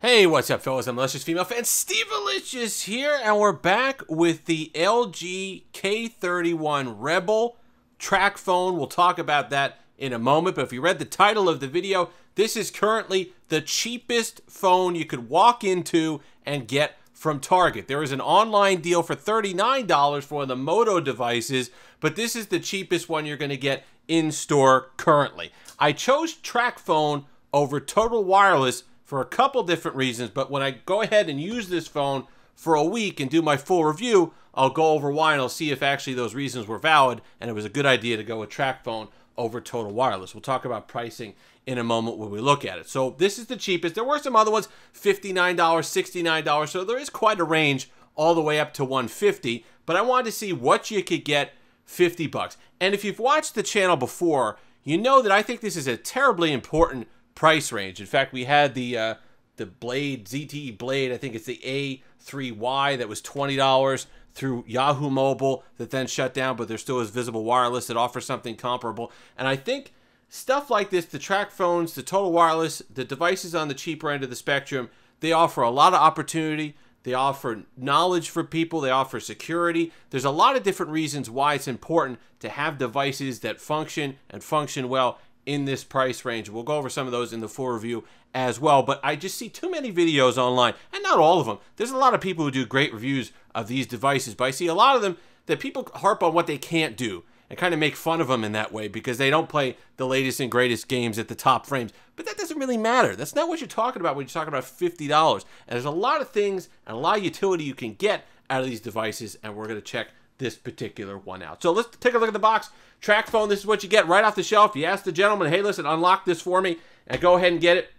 Hey, what's up, fellas? I'm malicious Female Fan. Steve is here, and we're back with the LG K31 Rebel track phone. We'll talk about that in a moment, but if you read the title of the video, this is currently the cheapest phone you could walk into and get from Target. There is an online deal for $39 for the Moto devices, but this is the cheapest one you're going to get in store currently. I chose track phone over Total Wireless for a couple different reasons, but when I go ahead and use this phone for a week and do my full review, I'll go over why and I'll see if actually those reasons were valid and it was a good idea to go with TrackPhone over Total Wireless. We'll talk about pricing in a moment when we look at it. So this is the cheapest. There were some other ones, $59, $69, so there is quite a range all the way up to 150, but I wanted to see what you could get 50 bucks. And if you've watched the channel before, you know that I think this is a terribly important price range. In fact, we had the uh, the Blade ZTE Blade. I think it's the A3Y that was twenty dollars through Yahoo Mobile that then shut down, but there still is Visible Wireless that offers something comparable. And I think stuff like this, the track phones, the total wireless, the devices on the cheaper end of the spectrum, they offer a lot of opportunity. They offer knowledge for people. They offer security. There's a lot of different reasons why it's important to have devices that function and function well in this price range. We'll go over some of those in the full review as well, but I just see too many videos online, and not all of them. There's a lot of people who do great reviews of these devices, but I see a lot of them that people harp on what they can't do and kind of make fun of them in that way because they don't play the latest and greatest games at the top frames. But that doesn't really matter. That's not what you're talking about when you're talking about $50. And there's a lot of things and a lot of utility you can get out of these devices, and we're going to check this particular one out. So let's take a look at the box. Track phone, this is what you get right off the shelf. You ask the gentleman, hey, listen, unlock this for me and go ahead and get it.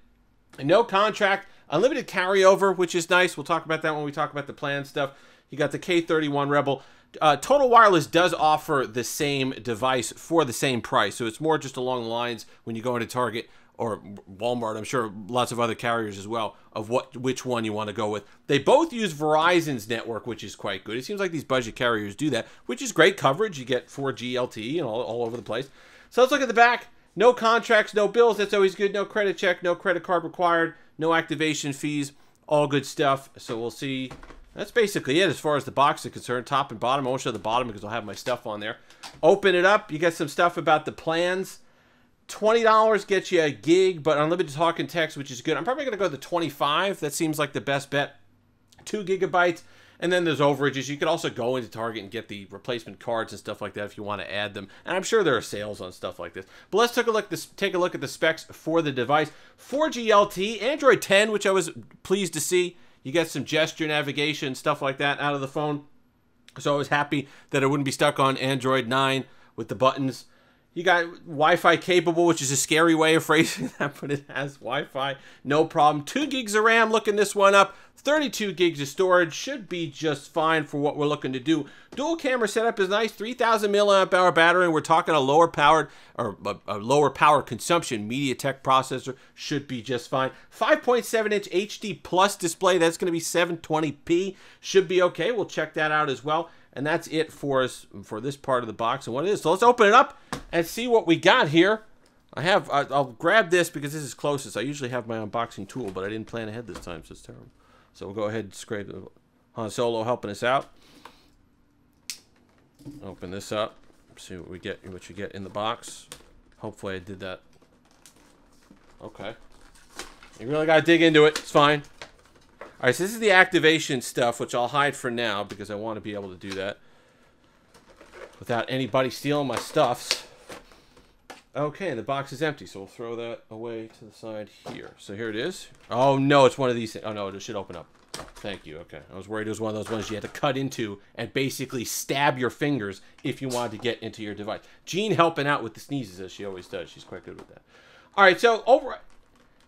No contract, unlimited carryover, which is nice. We'll talk about that when we talk about the plan stuff. You got the K31 Rebel. Uh, Total Wireless does offer the same device for the same price, so it's more just along the lines when you go into Target or Walmart, I'm sure lots of other carriers as well, of what which one you want to go with. They both use Verizon's network, which is quite good. It seems like these budget carriers do that, which is great coverage. You get 4G LTE and all, all over the place. So let's look at the back. No contracts, no bills. That's always good. No credit check, no credit card required, no activation fees. All good stuff. So we'll see. That's basically it as far as the box is concerned. Top and bottom. I won't show the bottom because I'll have my stuff on there. Open it up. You get some stuff about the plans $20 gets you a gig, but unlimited talk and text, which is good. I'm probably going to go to 25. That seems like the best bet. Two gigabytes. And then there's overages. You could also go into Target and get the replacement cards and stuff like that if you want to add them. And I'm sure there are sales on stuff like this. But let's take a look. This take a look at the specs for the device. 4G LTE, Android 10, which I was pleased to see. You get some gesture navigation stuff like that out of the phone. So I was happy that I wouldn't be stuck on Android 9 with the buttons. You got Wi-Fi capable, which is a scary way of phrasing that, but it has Wi-Fi, no problem. Two gigs of RAM, looking this one up. 32 gigs of storage should be just fine for what we're looking to do. Dual camera setup is nice. 3,000 milliamp hour battery, and we're talking a lower powered or a, a lower power consumption MediaTek processor should be just fine. 5.7 inch HD plus display. That's going to be 720p. Should be okay. We'll check that out as well. And that's it for us for this part of the box and what it is. So let's open it up and see what we got here. I have, I'll grab this because this is closest. I usually have my unboxing tool, but I didn't plan ahead this time, so it's terrible. So we'll go ahead and scrape Han Solo helping us out. Open this up, see what we get, what you get in the box. Hopefully I did that. Okay. You really gotta dig into it, it's fine. All right, so this is the activation stuff, which I'll hide for now because I want to be able to do that without anybody stealing my stuffs. Okay, the box is empty, so we'll throw that away to the side here. So here it is. Oh, no, it's one of these. Oh, no, it should open up. Thank you. Okay. I was worried it was one of those ones you had to cut into and basically stab your fingers if you wanted to get into your device. Jean helping out with the sneezes, as she always does. She's quite good with that. All right, so over...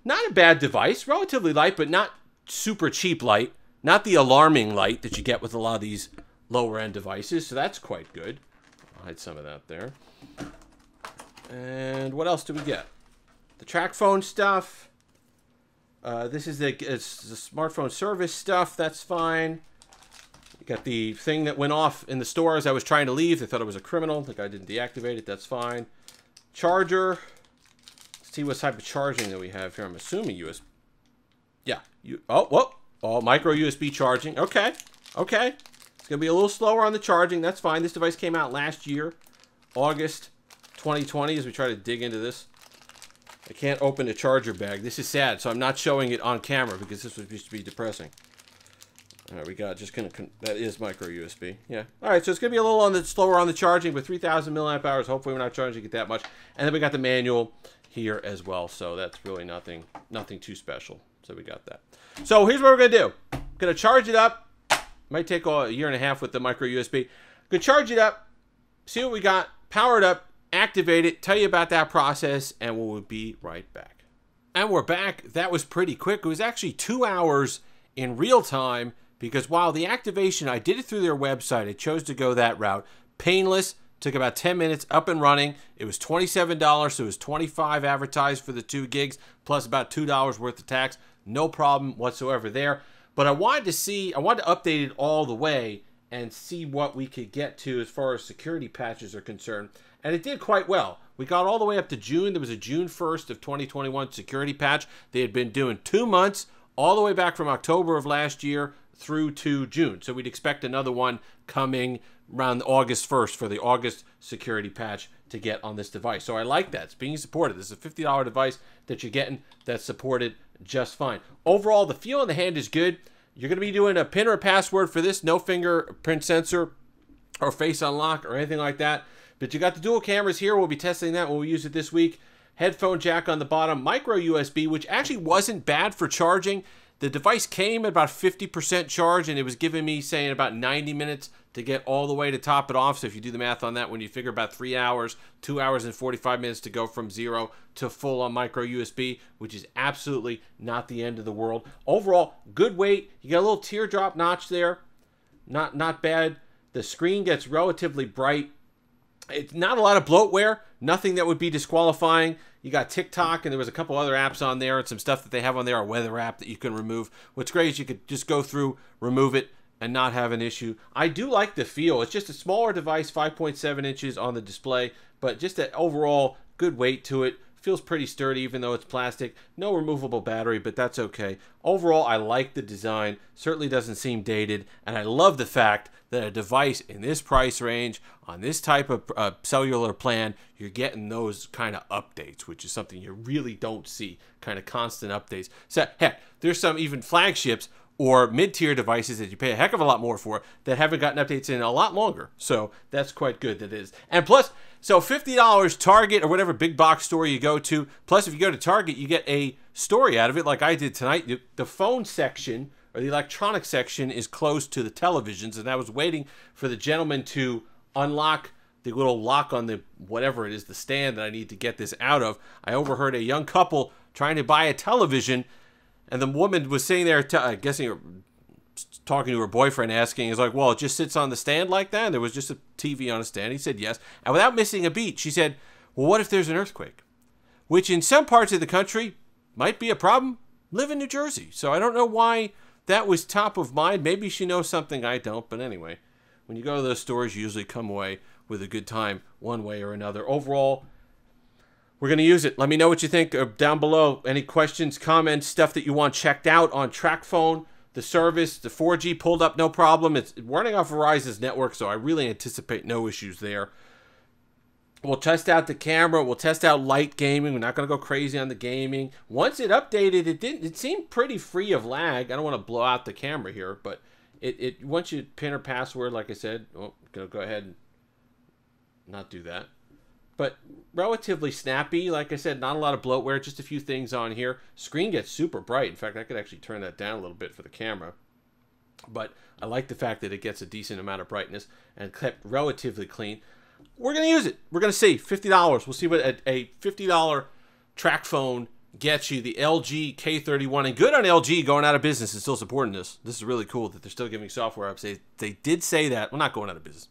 Not a bad device. Relatively light, but not super cheap light, not the alarming light that you get with a lot of these lower end devices, so that's quite good. I'll hide some of that there. And what else do we get? The track phone stuff. Uh, this is the, it's the smartphone service stuff. That's fine. You got the thing that went off in the store as I was trying to leave. They thought I was a criminal. The guy didn't deactivate it. That's fine. Charger. Let's see what type of charging that we have here. I'm assuming USB you, oh, whoop. Oh, micro USB charging. Okay. Okay. It's going to be a little slower on the charging. That's fine. This device came out last year, August 2020, as we try to dig into this. I can't open the charger bag. This is sad, so I'm not showing it on camera because this would just be depressing. All right, we got just gonna, that is micro USB. Yeah. All right, so it's gonna be a little on the slower on the charging, but 3,000 milliamp hours. Hopefully we're not charging it that much. And then we got the manual here as well, so that's really nothing, nothing too special. So we got that. So here's what we're going to do. going to charge it up. Might take a year and a half with the micro USB. Going to charge it up, see what we got, power it up, activate it, tell you about that process, and we'll be right back. And we're back. That was pretty quick. It was actually two hours in real time because while the activation, I did it through their website, I chose to go that route. Painless, Took about 10 minutes, up and running. It was $27, so it was 25 advertised for the two gigs, plus about $2 worth of tax. No problem whatsoever there. But I wanted to see, I wanted to update it all the way and see what we could get to as far as security patches are concerned. And it did quite well. We got all the way up to June. There was a June 1st of 2021 security patch. They had been doing two months all the way back from October of last year through to June. So we'd expect another one coming around August 1st for the August security patch to get on this device. So I like that. It's being supported. This is a $50 device that you're getting that's supported just fine. Overall, the feel in the hand is good. You're going to be doing a PIN or a password for this, no fingerprint sensor or face unlock or anything like that. But you got the dual cameras here. We'll be testing that when we use it this week. Headphone jack on the bottom, micro USB, which actually wasn't bad for charging. The device came at about 50% charge and it was giving me saying about 90 minutes to get all the way to top it off. So if you do the math on that when you figure about three hours, two hours and 45 minutes to go from zero to full on micro USB, which is absolutely not the end of the world. Overall, good weight. You got a little teardrop notch there. Not, not bad. The screen gets relatively bright. It's not a lot of bloatware, nothing that would be disqualifying you got TikTok, and there was a couple other apps on there, and some stuff that they have on there, a weather app that you can remove. What's great is you could just go through, remove it, and not have an issue. I do like the feel. It's just a smaller device, 5.7 inches on the display, but just an overall good weight to it. Feels pretty sturdy even though it's plastic. No removable battery, but that's okay. Overall, I like the design. Certainly doesn't seem dated. And I love the fact that a device in this price range, on this type of uh, cellular plan, you're getting those kind of updates, which is something you really don't see, kind of constant updates. So, heck, there's some even flagships or mid-tier devices that you pay a heck of a lot more for that haven't gotten updates in a lot longer. So that's quite good that is. And plus, so $50 Target or whatever big box store you go to. Plus, if you go to Target, you get a story out of it, like I did tonight. The phone section or the electronic section is closed to the televisions, and I was waiting for the gentleman to unlock the little lock on the whatever it is, the stand that I need to get this out of. I overheard a young couple trying to buy a television, and the woman was sitting there, I'm uh, guessing talking to her boyfriend, asking, "Is like, well, it just sits on the stand like that." And there was just a TV on a stand. He said yes, and without missing a beat, she said, "Well, what if there's an earthquake?" Which in some parts of the country might be a problem. Live in New Jersey, so I don't know why that was top of mind. Maybe she knows something I don't, but anyway, when you go to those stores, you usually come away with a good time one way or another. Overall, we're going to use it. Let me know what you think uh, down below. Any questions, comments, stuff that you want checked out on TrackPhone the service, the 4G pulled up no problem. It's running off Verizon's network, so I really anticipate no issues there. We'll test out the camera. We'll test out light gaming. We're not going to go crazy on the gaming. Once it updated, it didn't. It seemed pretty free of lag. I don't want to blow out the camera here, but it, it once you pin her password, like I said, well, oh, go ahead and not do that but relatively snappy. Like I said, not a lot of bloatware, just a few things on here. Screen gets super bright. In fact, I could actually turn that down a little bit for the camera. But I like the fact that it gets a decent amount of brightness and kept relatively clean. We're going to use it. We're going to see. $50. We'll see what a, a $50 track phone gets you. The LG K31. And good on LG going out of business and still supporting this. This is really cool that they're still giving software updates. They did say that. Well, not going out of business.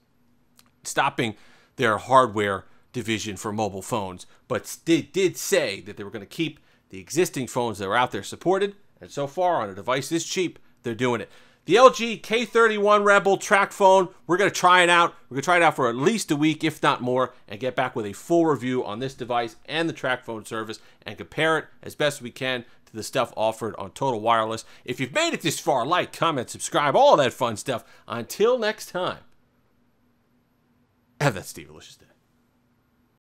Stopping their hardware division for mobile phones, but did, did say that they were going to keep the existing phones that are out there supported. And so far, on a device this cheap, they're doing it. The LG K31 Rebel track phone, we're going to try it out. We're going to try it out for at least a week, if not more, and get back with a full review on this device and the track phone service and compare it as best we can to the stuff offered on Total Wireless. If you've made it this far, like, comment, subscribe, all that fun stuff. Until next time, have that Steve Alicious Day.